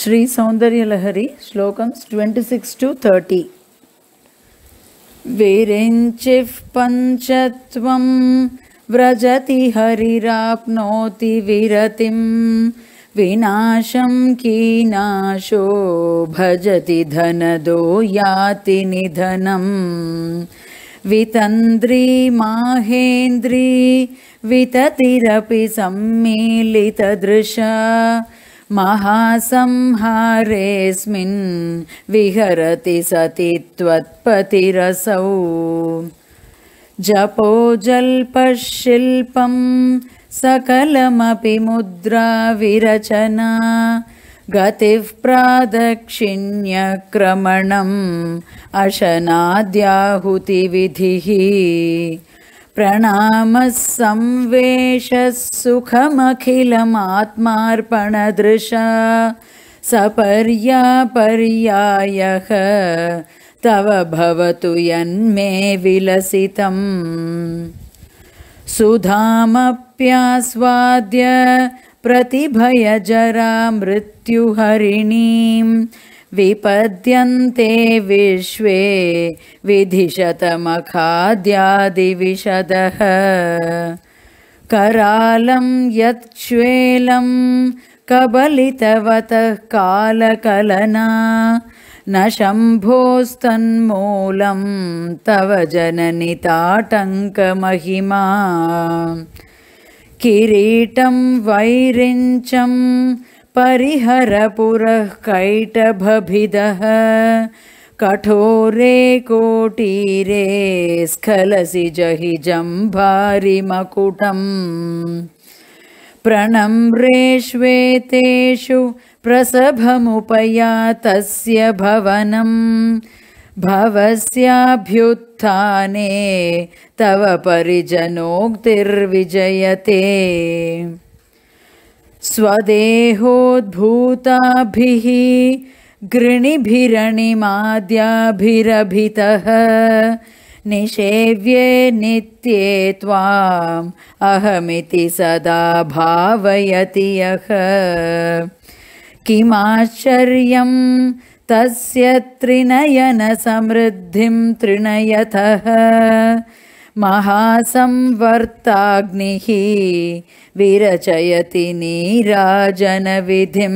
श्री सौन्दर्यलहरी श्लोकं twenty six to thirty विरिञ्चिः पञ्चत्वं व्रजति हरिराप्नोति विरतिं विनाशं कीनाशो भजति धनदो याति निधनम् वितन्द्री माहेन्द्री विततिरपि सम्मीलितदृशा महासंहारेऽस्मिन् विहरति सति त्वत्पतिरसौ जपो जल्पशिल्पं सकलमपि मुद्रा विरचना गतिः प्रादक्षिण्यक्रमणम् अशनाद्याहुतिविधिः प्रणामसंवेशसुखमखिलमात्मार्पणदृश सपर्यापर्यायः तव भवतु यन्मे विलसितम् सुधामप्यास्वाद्य प्रतिभयजरा मृत्युहरिणीम् विपद्यन्ते विश्वे विधिशतमखाद्यादिविशदः करालं यच्छ्वेलं कबलितवतः कालकलना न शम्भोस्तन्मूलं तव जननिताटङ्कमहिमा किरीटं वैरिञ्चम् परिहरपुरः कैटभभिदः कठोरे कोटीरे स्खलसि जम्भारिमकुटम् प्रणम्रेष्वेतेषु प्रसभमुपयातस्य भवनम् भवस्याभ्युत्थाने तव परिजनोक्तिर्विजयते स्वदेहोद्भूताभिः गृणिभिरणिमाद्याभिरभितः निषेव्ये नित्ये त्वाम् अहमिति सदा भावयति यः किमाश्चर्यं तस्य त्रिनयनसमृद्धिं त्रिनयतः महासंवर्ताग्निः विरचयति नीराजनविधिम्